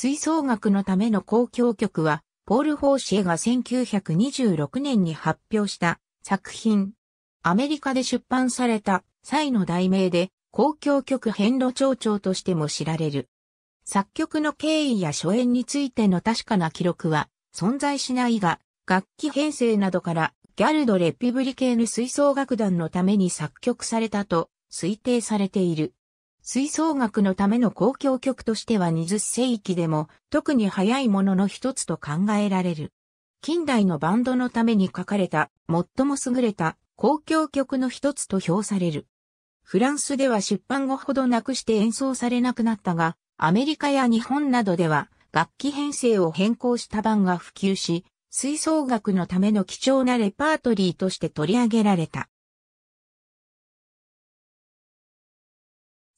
吹奏楽のための交響曲は、ポール・ホーシエが1926年に発表した作品。アメリカで出版された際の題名で、交響曲遍路長としても知られる。作曲の経緯や初演についての確かな記録は存在しないが、楽器編成などからギャルド・レピブリ系の吹奏楽団のために作曲されたと推定されている。吹奏楽のための公共曲としては20世紀でも特に早いものの一つと考えられる。近代のバンドのために書かれた最も優れた公共曲の一つと評される。フランスでは出版後ほどなくして演奏されなくなったが、アメリカや日本などでは楽器編成を変更した版が普及し、吹奏楽のための貴重なレパートリーとして取り上げられた。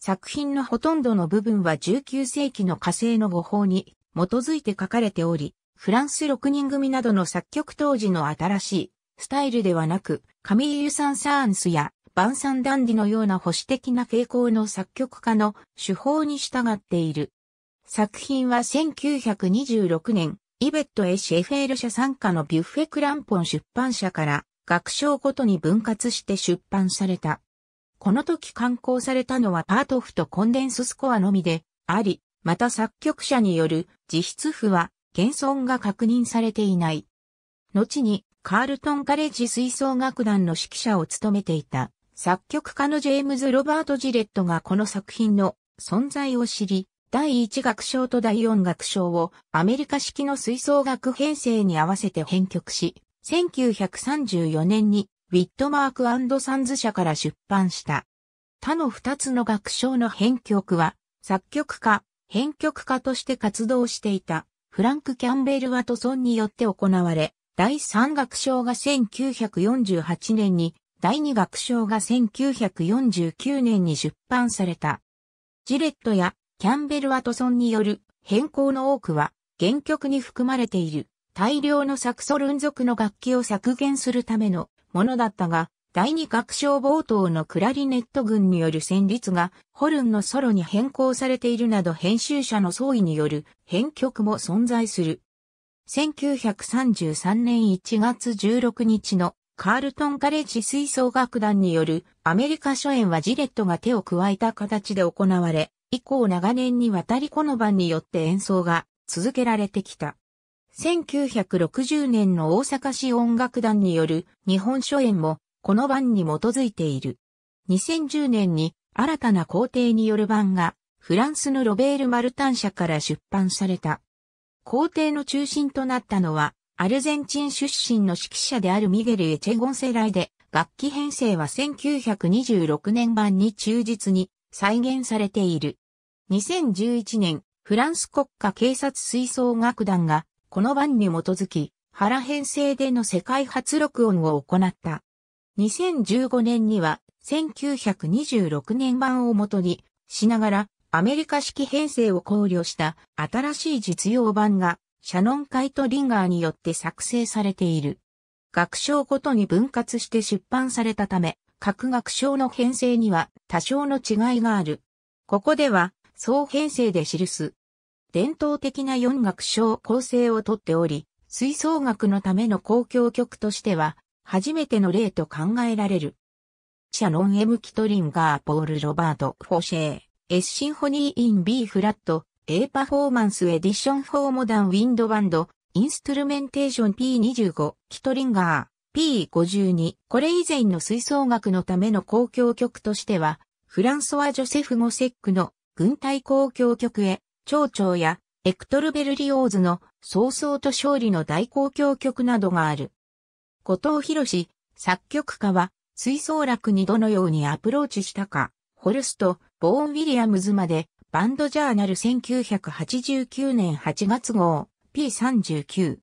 作品のほとんどの部分は19世紀の火星の語法に基づいて書かれており、フランス6人組などの作曲当時の新しいスタイルではなく、カミーユ・サン・サーンスやバンサン・ダンディのような保守的な傾向の作曲家の手法に従っている。作品は1926年、イベット・エシエフェール社参加のビュッフェ・クランポン出版社から学章ごとに分割して出版された。この時刊行されたのはパート譜とコンデンススコアのみであり、また作曲者による実質譜は現存が確認されていない。後にカールトンカレッジ吹奏楽団の指揮者を務めていた作曲家のジェームズ・ロバート・ジレットがこの作品の存在を知り、第1楽章と第4楽章をアメリカ式の吹奏楽編成に合わせて編曲し、1934年にウィットマークサンズ社から出版した。他の二つの楽章の編曲は、作曲家、編曲家として活動していた、フランク・キャンベル・ワトソンによって行われ、第三楽章が1948年に、第二楽章が1949年に出版された。ジレットやキャンベル・ワトソンによる変更の多くは原曲に含まれている大量のサクソルン族の楽器を削減するためのものだったが、第二楽章冒頭のクラリネット軍による旋律がホルンのソロに変更されているなど編集者の総意による編曲も存在する。1933年1月16日のカールトンカレッジ吹奏楽団によるアメリカ初演はジレットが手を加えた形で行われ、以降長年にわたりこの番によって演奏が続けられてきた。1960年の大阪市音楽団による日本書演もこの版に基づいている。2010年に新たな皇帝による版がフランスのロベール・マルタン社から出版された。皇帝の中心となったのはアルゼンチン出身の指揮者であるミゲル・エチェゴン世代で楽器編成は1926年版に忠実に再現されている。2011年フランス国家警察吹奏楽団がこの版に基づき、原編成での世界初録音を行った。2015年には、1926年版をもとに、しながら、アメリカ式編成を考慮した新しい実用版が、シャノン・カイト・リンガーによって作成されている。学章ごとに分割して出版されたため、各学章の編成には多少の違いがある。ここでは、総編成で記す伝統的な四楽章構成をとっており、吹奏楽のための公共曲としては、初めての例と考えられる。シャノン・エム・キトリンガー・ポール・ロバート・フォシェー、エシンフォニー・イン・ B フラット、A パフォーマンス・エディション・フォー・モダン・ウィンド・バンド、インストゥルメンテーション P25、キトリンガー、P52、これ以前の吹奏楽のための公共曲としては、フランソワ・ジョセフ・ゴセックの軍隊公共曲へ、町長やエクトルベルリオーズの早々と勝利の大公共曲などがある。後藤博士、作曲家は、吹奏楽にどのようにアプローチしたか、ホルスト、ボーン・ウィリアムズまで、バンドジャーナル1989年8月号、P39。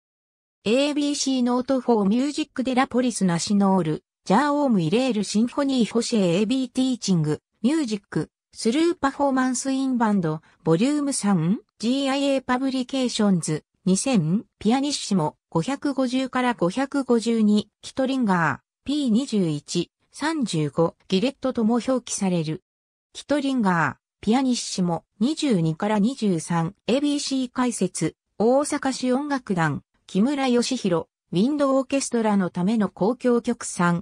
ABC ノート4ミュージックデラポリスナシノール、ジャーオームイレールシンフォニーホシェ AB ティーチング、ミュージック、スルーパフォーマンスインバンド、ボリューム3、GIA パブリケーションズ、2000、ピアニッシモ、550から552、キトリンガー、P21、35、ギレットとも表記される。キトリンガー、ピアニッシモ、22から23、ABC 解説、大阪市音楽団、木村義弘、ウィンドオーケストラのための公共曲3。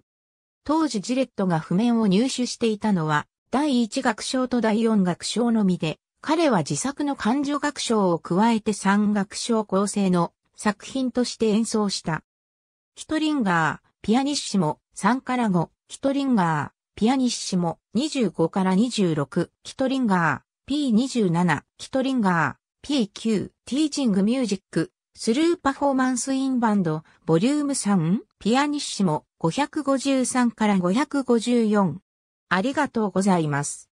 当時ジレットが譜面を入手していたのは、第1楽章と第4楽章のみで、彼は自作の感情楽章を加えて3楽章構成の作品として演奏した。ヒトリンガー、ピアニッシモ、3から5、ヒトリンガー、ピアニッシモ、25から26、ヒトリンガー、P27、ヒトリンガー、P9、ティーチングミュージック、スルーパフォーマンスインバンド、ボリューム3、ピアニッシモ、553から554、ありがとうございます。